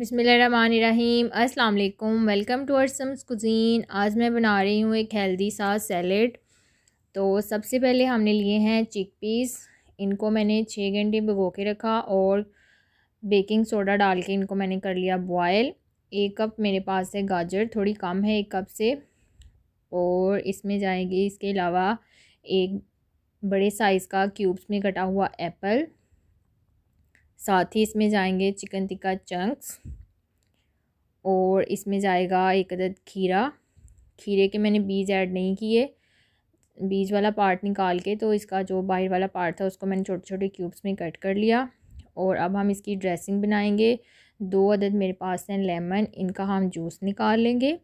बिसमीम अस्सलाम वालेकुम वेलकम टू अरसम्स कुजीन आज मैं बना रही हूँ एक हेल्दी सा सैलड तो सबसे पहले हमने लिए हैं चिक पीस इनको मैंने छः घंटे भिगो के रखा और बेकिंग सोडा डाल के इनको मैंने कर लिया बॉयल एक कप मेरे पास है गाजर थोड़ी कम है एक कप से और इसमें जाएगी इसके अलावा एक बड़े साइज़ का क्यूब्स में कटा हुआ एप्पल साथ ही इसमें जाएंगे चिकन टिक्का चंक्स और इसमें जाएगा एक अदद खीरा खीरे के मैंने बीज ऐड नहीं किए बीज वाला पार्ट निकाल के तो इसका जो बाहर वाला पार्ट था उसको मैंने छोटे छोटे क्यूब्स में कट कर लिया और अब हम इसकी ड्रेसिंग बनाएंगे दो अदद मेरे पास हैं लेमन इनका हम जूस निकाल लेंगे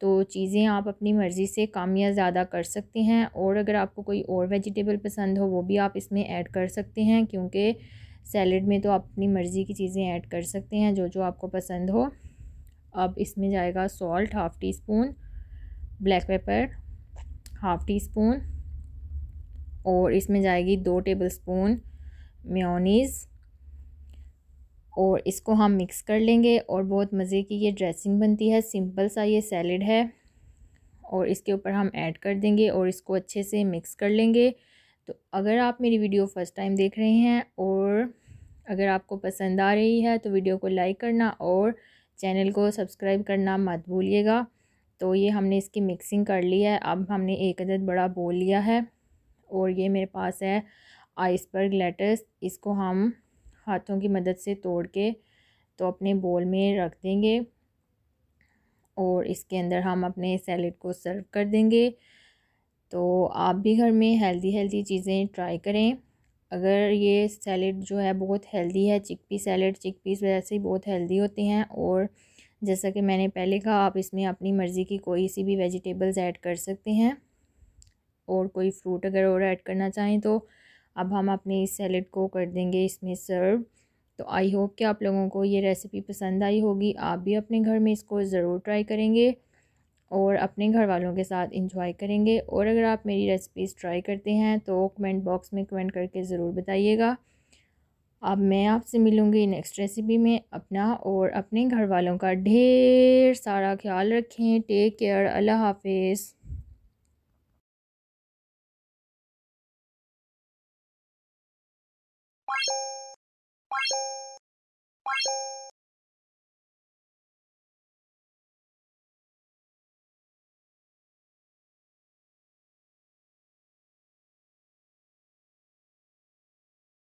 तो चीज़ें आप अपनी मर्ज़ी से कम या ज़्यादा कर सकते हैं और अगर आपको कोई और वेजिटेबल पसंद हो वो भी आप इसमें ऐड कर सकते हैं क्योंकि सैलड में तो आप अपनी मर्ज़ी की चीज़ें ऐड कर सकते हैं जो जो आपको पसंद हो अब इसमें जाएगा salt half teaspoon black pepper half teaspoon और इसमें जाएगी दो टेबल स्पून म्योनीज़ और इसको हम मिक्स कर लेंगे और बहुत मज़े की ये ड्रेसिंग बनती है सिंपल सा ये सैलड है और इसके ऊपर हम ऐड कर देंगे और इसको अच्छे से मिक्स कर लेंगे तो अगर आप मेरी वीडियो फ़र्स्ट टाइम देख रहे हैं और अगर आपको पसंद आ रही है तो वीडियो को लाइक करना और चैनल को सब्सक्राइब करना मत भूलिएगा तो ये हमने इसकी मिक्सिंग कर ली है अब हमने एक अदद बड़ा बोल लिया है और ये मेरे पास है आइसबर्ग लेटस इसको हम हाथों की मदद से तोड़ के तो अपने बोल में रख देंगे और इसके अंदर हम अपने सैलड को सर्व कर देंगे तो आप भी घर में हेल्दी हेल्दी चीज़ें ट्राई करें अगर ये सैलड जो है बहुत हेल्दी है चिकपी सैलड पीस वैसे ही बहुत हेल्दी होते हैं और जैसा कि मैंने पहले कहा आप इसमें अपनी मर्ज़ी की कोई सी भी वेजिटेबल्स ऐड कर सकते हैं और कोई फ्रूट अगर और ऐड करना चाहें तो अब हम अपने इस सैलड को कर देंगे इसमें सर्व तो आई होप कि आप लोगों को ये रेसिपी पसंद आई होगी आप भी अपने घर में इसको ज़रूर ट्राई करेंगे और अपने घर वालों के साथ इंजॉय करेंगे और अगर आप मेरी रेसिपीज़ ट्राई करते हैं तो कमेंट बॉक्स में कमेंट करके ज़रूर बताइएगा अब मैं आपसे मिलूँगी नेक्स्ट रेसिपी में अपना और अपने घर वालों का ढेर सारा ख्याल रखें टेक केयर अल्लाह हाफिज़